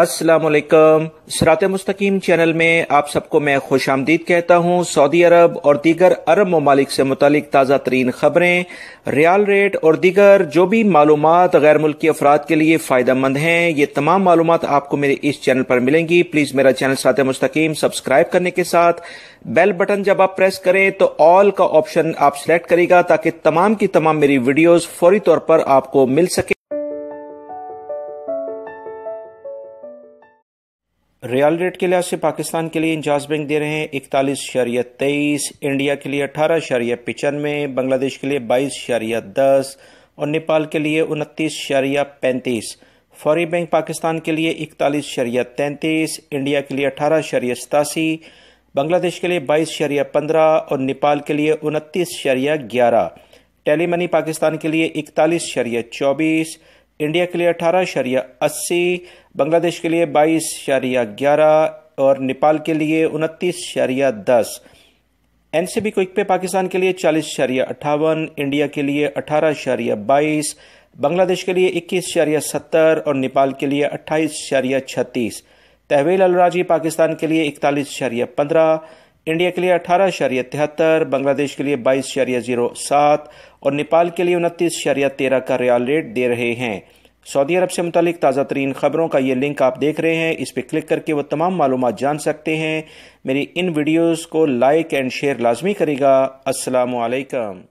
السلام علیکم سرات مستقیم چینل میں آپ سب کو میں خوش آمدید کہتا ہوں سعودی عرب اور دیگر عرب ممالک سے متعلق تازہ ترین خبریں ریال ریٹ اور دیگر جو بھی معلومات غیر ملکی افراد کے لیے فائدہ مند ہیں یہ تمام معلومات آپ کو میرے اس چینل پر ملیں گی پلیز میرا چینل سرات مستقیم سبسکرائب کرنے کے ساتھ بیل بٹن جب آپ پریس کریں تو آل کا آپشن آپ سلیکٹ کرے گا تاکہ تمام کی تمام میری ویڈیوز فوری طور پر آپ کو مل سکے ریال ریٹ کے لحاظ سے پاکستان کے لیے انجاز بینک دے رہے ہیں اکتالیس شریعت تیئیس انڈیا کے لیے اٹھارہ شریعہ پچانوے بنگلہ دیش کے لیے بائیس شریعہ دس اور نیپال کے لیے انتیس شریعہ پینتیس فوری بینک پاکستان کے لیے اکتالیس شریعہ تینتیس انڈیا کے لیے اٹھارہ شریعہ ستاسی بنگلہ دیش کے لیے بائیس شریعہ پندرہ اور نیپال کے لیے انتیس شریعہ گیارہ ٹیلی منی پاکستان کے لیے اکتالیس شریعہ چوبیس انڈیا کے لیے اٹھارہ اشاریہ اسی بنگلہ دیش کے لیے بائیس اشاریہ گیارہ اور نیپال کے لیے انتیس اشاریہ دس این سی بی کوئک پہ پاکستان کے لیے چالیس اشاریہ اٹھاون انڈیا کے لیے اٹھارہ اشاریہ بائیس بنگلہ دیش کے لیے اکیس اشاریہ ستر اور نیپال کے لیے اٹھائیس اشاریہ چھتیس تحویل الراجی پاکستان کے لیے اکتالیس اشاریہ پندرہ انڈیا کے لیے اٹھارہ اشاریہ تہتر بنگلہ دیش کے لیے بائیس اشاریہ زیرو سات اور نیپال کے لیے انتیس اشاریہ تیرہ کا ریال ریٹ دے رہے ہیں سعودی عرب سے متعلق تازہ ترین خبروں کا یہ لنک آپ دیکھ رہے ہیں اس پہ کلک کر کے وہ تمام معلومات جان سکتے ہیں میری ان ویڈیوز کو لائک اینڈ شیئر لازمی کرے گا السلام علیکم